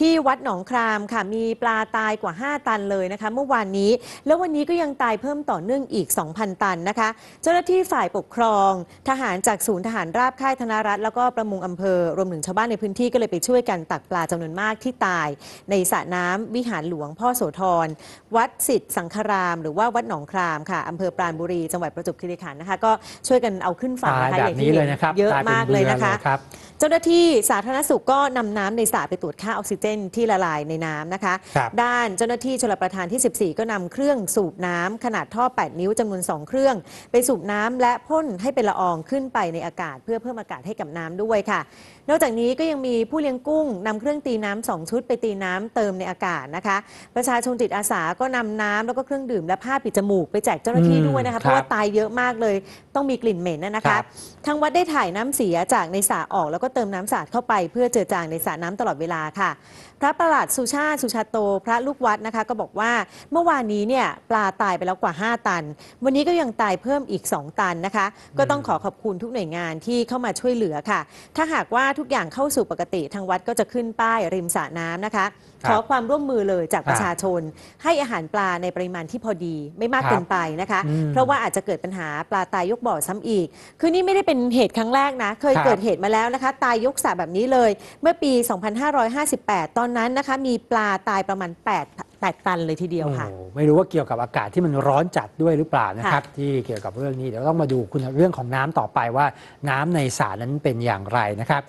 ที่วัดหนองครามค่ะ มีปลาตายกว่า 5 ตันเลยนะคะ เมื่อวานนี้แล้ววันนี้ก็ยังตายเพิ่มต่อเนื่องอีก 2,000 ตันนะคะ เจ้าหน้าที่ฝ่ายปกครองทหารจากศูนย์ทหารราบค่ายธนรัฐแล้วก็ประมงอำเภอ รวมถึงชาวบ้านในพื้นที่ก็เลยไปช่วยกันตักปลาจำนวนมากที่ตาย ในสระน้ำวิหารหลวงพ่อโสธรวัดสิทธิสังคราม หรือว่าวัดหนองครามค่ะอำเภอปราณบุรีจังหวัดประจวบคีรีขันธ์นะคะก็ช่วยกันเอาขึ้นฝั่งนะคะแบบนี้เลยนะครับเยอะมากเลยนะคะเจ้าหน้าที่สาธารณสุขก็นำน้ำในสระไปตรวจค่าออกซิเจนที่ละลายในน้ำนะคะคด้านเจ้าหน้าที่ชลประทานที่ 14 ก็นำเครื่องสูบน้ำ ขนาดท่อ 8 นิ้ว จำนวน 2 เครื่อง ไปสูบน้ำและพ่นให้เป็นละอองขึ้นไปในอากาศเพื่อเพิ่มอากาศให้กับน้ำด้วยค่ะ นอกจากนี้ก็ยังมีผู้เลี้ยงกุ้งนำเครื่องตีน้ำ2ชุดไปตีน้ำเติมในอากาศนะคะ ประชาชนจิตอาสาก็นำน้ำแล้วก็เครื่องดื่มและผ้าปิดจมูกไปแจกเจ้าหน้าที่ด้วยนะคะ เพราะว่าตายเยอะมากเลยต้องมีกลิ่นเหม็นนะคะ ทางวัดได้ถ่ายน้ำเสียจากในสระออกแล้วก็เติมน้ำสะอาดเข้าไปเพื่อเจือจางในสระน้ำตลอดเวลาค่ะ พระประหลัดสุชาติสุชาโตพระลูกวัดนะคะ ก็บอกว่าเมื่อวานนี้เนี่ย ปลาตายไปแล้วกว่า 5 ตัน วันนี้ก็ยังตายเพิ่มอีก 2 ตันนะคะ ก็ต้องขอขอบคุณทุกหน่วยงานที่เข้ามาช่วยเหลือค่ะ ถ้าหากว่าทุกอย่างเข้าสู่ปกติทางวัดก็จะขึ้นป้ายริมสระน้ำนะคะ ขอความร่วมมือเลยจากประชาชน ให้อาหารปลาในปริมาณที่พอดีไม่มากเกินไปนะคะ เพราะว่าอาจจะเกิดปัญหาปลาตายยกบ่อซ้ำอีกคือนี่ไม่ได้เป็นเหตุครั้งแรกนะ เคยเกิดเหตุมาแล้วนะคะตายยกสระแบบนี้เลย เมื่อปี 2558 ตอนนั้นนะคะ มีปลาตายประมาณ 8 8ตันเลยทีเดียวค่ะไม่รู้ว่าเกี่ยวกับอากาศที่มันร้อนจัดด้วยหรือเปล่านะครับ ที่เกี่ยวกับเรื่องนี้ เดี๋ยวต้องมาดูคุณเรื่องของน้ำต่อไปว่าน้ำในสระนั้นเป็นอย่างไรนะครับ